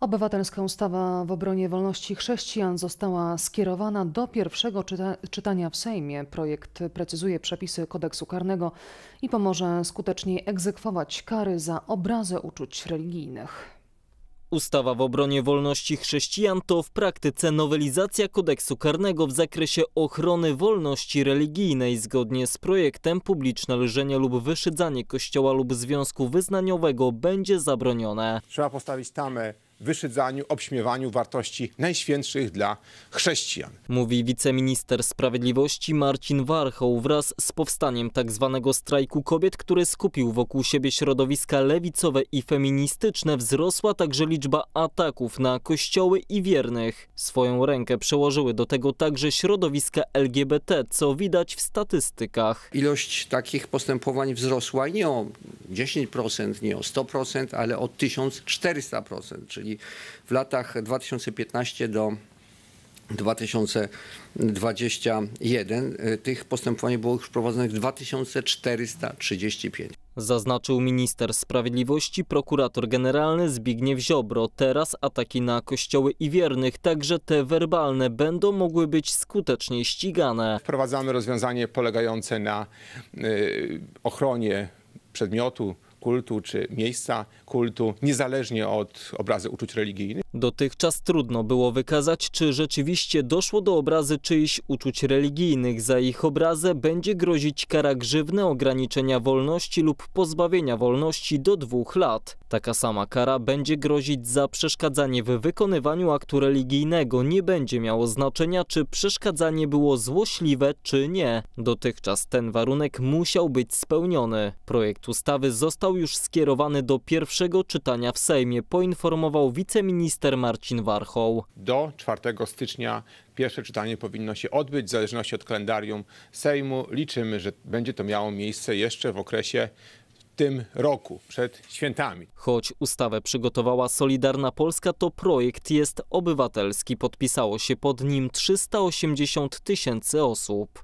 Obywatelska ustawa w obronie wolności chrześcijan została skierowana do pierwszego czyta czytania w Sejmie. Projekt precyzuje przepisy kodeksu karnego i pomoże skuteczniej egzekwować kary za obrazę uczuć religijnych. Ustawa w obronie wolności chrześcijan to w praktyce nowelizacja kodeksu karnego w zakresie ochrony wolności religijnej. Zgodnie z projektem publiczne leżenie lub wyszydzanie kościoła lub związku wyznaniowego będzie zabronione. Trzeba postawić tamę wyszydzaniu, obśmiewaniu wartości najświętszych dla chrześcijan. Mówi wiceminister sprawiedliwości Marcin Warchoł wraz z powstaniem tzw. Tak strajku kobiet, który skupił wokół siebie środowiska lewicowe i feministyczne, wzrosła także liczba ataków na kościoły i wiernych. Swoją rękę przełożyły do tego także środowiska LGBT, co widać w statystykach. Ilość takich postępowań wzrosła nie o 10%, nie o 100%, ale o 1400%, czyli czyli w latach 2015 do 2021 y, tych postępowań było już prowadzonych 2435. Zaznaczył minister sprawiedliwości prokurator generalny Zbigniew Ziobro. Teraz ataki na kościoły i wiernych, także te werbalne, będą mogły być skutecznie ścigane. Wprowadzamy rozwiązanie polegające na y, ochronie przedmiotu, kultu czy miejsca kultu, niezależnie od obrazy uczuć religijnych. Dotychczas trudno było wykazać, czy rzeczywiście doszło do obrazy czyichś uczuć religijnych. Za ich obrazę będzie grozić kara grzywny ograniczenia wolności lub pozbawienia wolności do dwóch lat. Taka sama kara będzie grozić za przeszkadzanie w wykonywaniu aktu religijnego. Nie będzie miało znaczenia, czy przeszkadzanie było złośliwe, czy nie. Dotychczas ten warunek musiał być spełniony. Projekt ustawy został już skierowany do pierwszego czytania w Sejmie, poinformował wiceminister Minister Marcin Warchoł. Do 4 stycznia pierwsze czytanie powinno się odbyć. W zależności od kalendarium Sejmu liczymy, że będzie to miało miejsce jeszcze w okresie tym roku, przed świętami. Choć ustawę przygotowała Solidarna Polska, to projekt jest obywatelski. Podpisało się pod nim 380 tysięcy osób.